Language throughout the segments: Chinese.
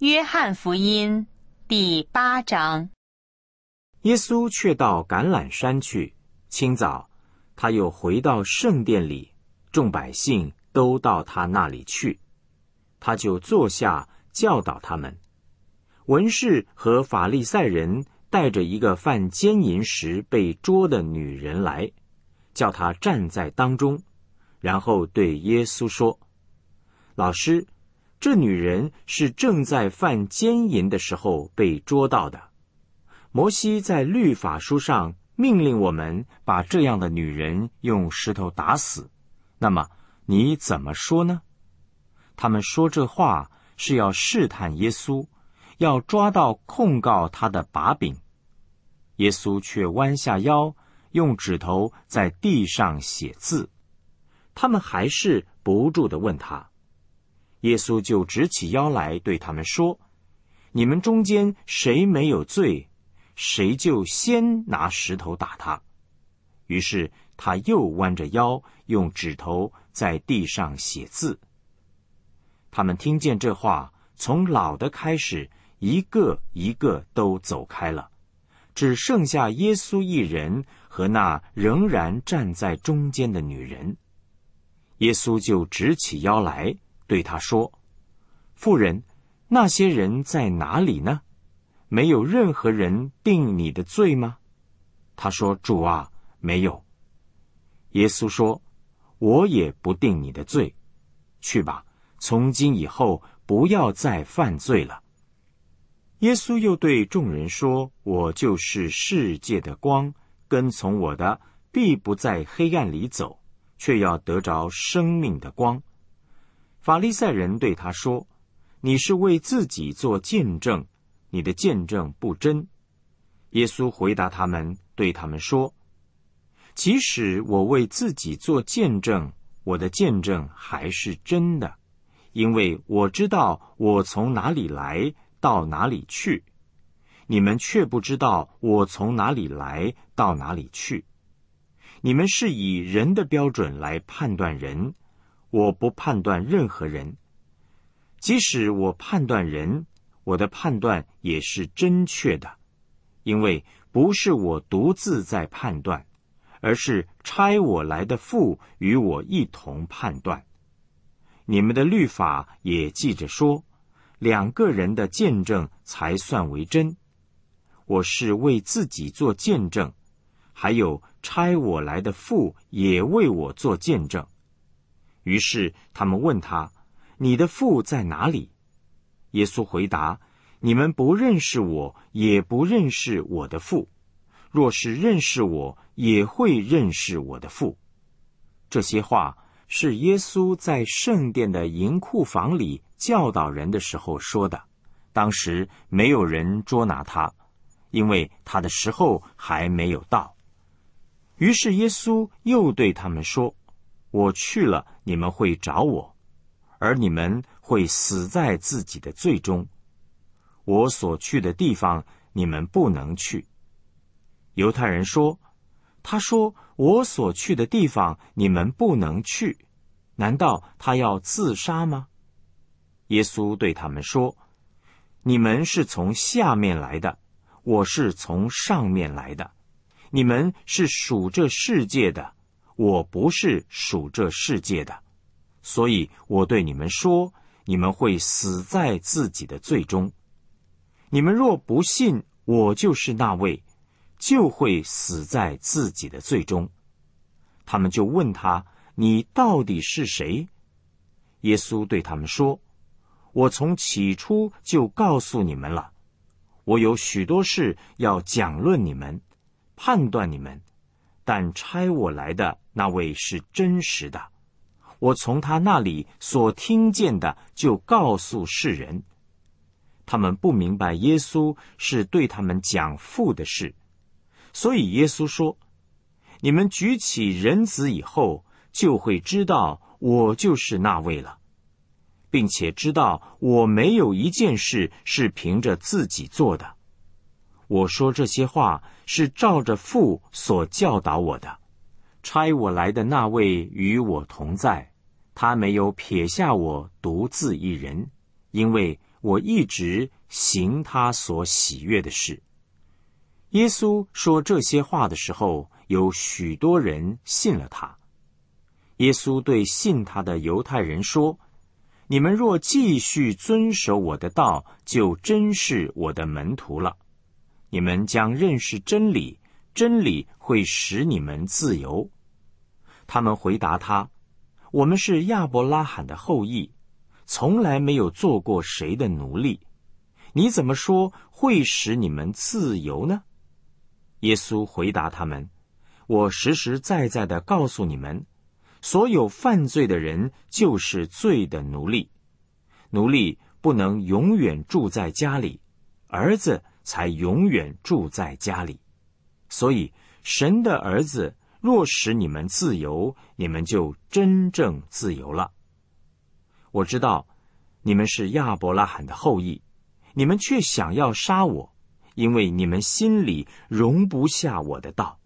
约翰福音第八章，耶稣却到橄榄山去。清早，他又回到圣殿里，众百姓都到他那里去，他就坐下教导他们。文士和法利赛人带着一个犯奸淫时被捉的女人来，叫她站在当中，然后对耶稣说：“老师。”这女人是正在犯奸淫的时候被捉到的。摩西在律法书上命令我们把这样的女人用石头打死。那么你怎么说呢？他们说这话是要试探耶稣，要抓到控告他的把柄。耶稣却弯下腰，用指头在地上写字。他们还是不住的问他。耶稣就直起腰来对他们说：“你们中间谁没有罪，谁就先拿石头打他。”于是他又弯着腰，用指头在地上写字。他们听见这话，从老的开始，一个一个都走开了，只剩下耶稣一人和那仍然站在中间的女人。耶稣就直起腰来。对他说：“妇人，那些人在哪里呢？没有任何人定你的罪吗？”他说：“主啊，没有。”耶稣说：“我也不定你的罪。去吧，从今以后不要再犯罪了。”耶稣又对众人说：“我就是世界的光。跟从我的，必不在黑暗里走，却要得着生命的光。”法利赛人对他说：“你是为自己做见证，你的见证不真。”耶稣回答他们，对他们说：“即使我为自己做见证，我的见证还是真的，因为我知道我从哪里来到哪里去。你们却不知道我从哪里来到哪里去，你们是以人的标准来判断人。”我不判断任何人，即使我判断人，我的判断也是正确的，因为不是我独自在判断，而是差我来的父与我一同判断。你们的律法也记着说，两个人的见证才算为真。我是为自己做见证，还有差我来的父也为我做见证。于是他们问他：“你的父在哪里？”耶稣回答：“你们不认识我，也不认识我的父。若是认识我，也会认识我的父。”这些话是耶稣在圣殿的银库房里教导人的时候说的。当时没有人捉拿他，因为他的时候还没有到。于是耶稣又对他们说。我去了，你们会找我，而你们会死在自己的罪中。我所去的地方，你们不能去。犹太人说：“他说我所去的地方，你们不能去。难道他要自杀吗？”耶稣对他们说：“你们是从下面来的，我是从上面来的。你们是属这世界的。”我不是属这世界的，所以我对你们说，你们会死在自己的罪中。你们若不信我就是那位，就会死在自己的罪中。他们就问他：“你到底是谁？”耶稣对他们说：“我从起初就告诉你们了，我有许多事要讲论你们，判断你们。”但差我来的那位是真实的，我从他那里所听见的，就告诉世人。他们不明白耶稣是对他们讲父的事，所以耶稣说：“你们举起人子以后，就会知道我就是那位了，并且知道我没有一件事是凭着自己做的。”我说这些话是照着父所教导我的。差我来的那位与我同在，他没有撇下我独自一人，因为我一直行他所喜悦的事。耶稣说这些话的时候，有许多人信了他。耶稣对信他的犹太人说：“你们若继续遵守我的道，就真是我的门徒了。”你们将认识真理，真理会使你们自由。他们回答他：“我们是亚伯拉罕的后裔，从来没有做过谁的奴隶。你怎么说会使你们自由呢？”耶稣回答他们：“我实实在在的告诉你们，所有犯罪的人就是罪的奴隶，奴隶不能永远住在家里，儿子。”才永远住在家里，所以神的儿子若使你们自由，你们就真正自由了。我知道你们是亚伯拉罕的后裔，你们却想要杀我，因为你们心里容不下我的道。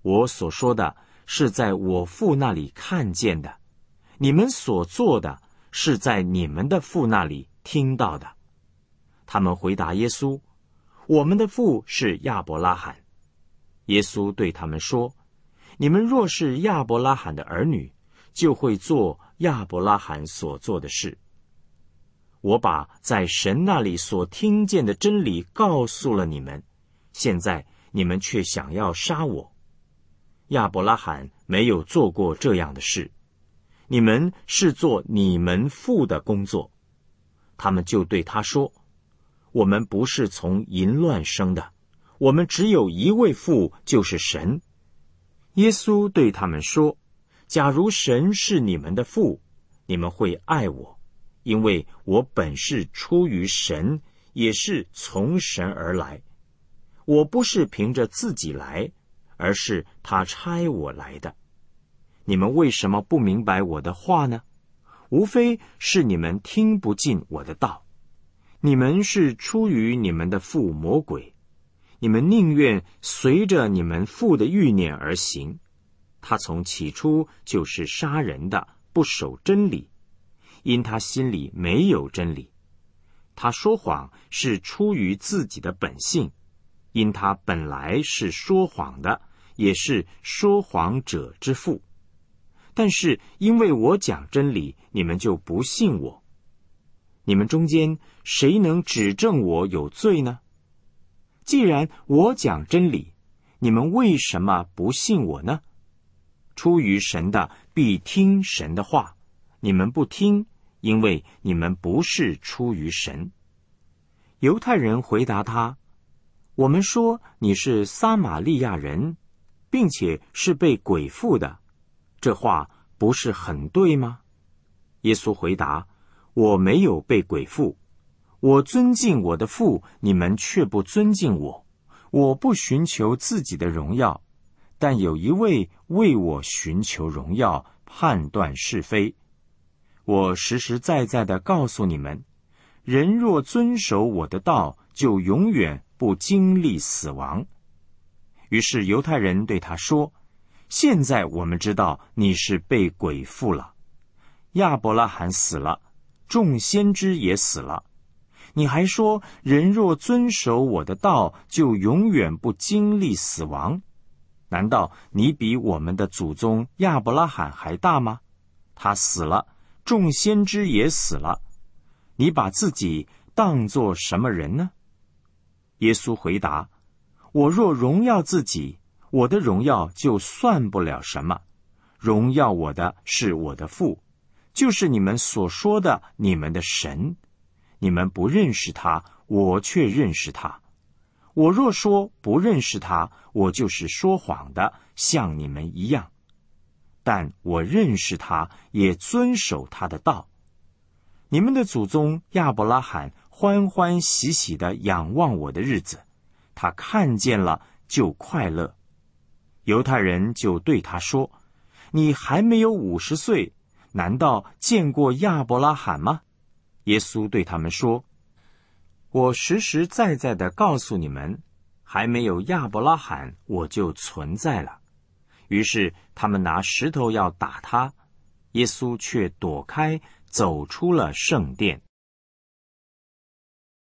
我所说的是在我父那里看见的，你们所做的是在你们的父那里听到的。他们回答耶稣。我们的父是亚伯拉罕，耶稣对他们说：“你们若是亚伯拉罕的儿女，就会做亚伯拉罕所做的事。我把在神那里所听见的真理告诉了你们，现在你们却想要杀我。亚伯拉罕没有做过这样的事，你们是做你们父的工作。”他们就对他说。我们不是从淫乱生的，我们只有一位父，就是神。耶稣对他们说：“假如神是你们的父，你们会爱我，因为我本是出于神，也是从神而来。我不是凭着自己来，而是他差我来的。你们为什么不明白我的话呢？无非是你们听不进我的道。”你们是出于你们的父魔鬼，你们宁愿随着你们父的欲念而行。他从起初就是杀人的，不守真理，因他心里没有真理。他说谎是出于自己的本性，因他本来是说谎的，也是说谎者之父。但是因为我讲真理，你们就不信我。你们中间谁能指证我有罪呢？既然我讲真理，你们为什么不信我呢？出于神的必听神的话，你们不听，因为你们不是出于神。犹太人回答他：“我们说你是撒玛利亚人，并且是被鬼附的，这话不是很对吗？”耶稣回答。我没有被鬼附，我尊敬我的父，你们却不尊敬我。我不寻求自己的荣耀，但有一位为我寻求荣耀，判断是非。我实实在在的告诉你们，人若遵守我的道，就永远不经历死亡。于是犹太人对他说：“现在我们知道你是被鬼附了。亚伯拉罕死了。”众先知也死了，你还说人若遵守我的道，就永远不经历死亡？难道你比我们的祖宗亚伯拉罕还大吗？他死了，众先知也死了，你把自己当做什么人呢？耶稣回答：“我若荣耀自己，我的荣耀就算不了什么，荣耀我的是我的父。”就是你们所说的你们的神，你们不认识他，我却认识他。我若说不认识他，我就是说谎的，像你们一样。但我认识他，也遵守他的道。你们的祖宗亚伯拉罕欢欢喜喜的仰望我的日子，他看见了就快乐。犹太人就对他说：“你还没有五十岁。”难道见过亚伯拉罕吗？耶稣对他们说：“我实实在在的告诉你们，还没有亚伯拉罕，我就存在了。”于是他们拿石头要打他，耶稣却躲开，走出了圣殿。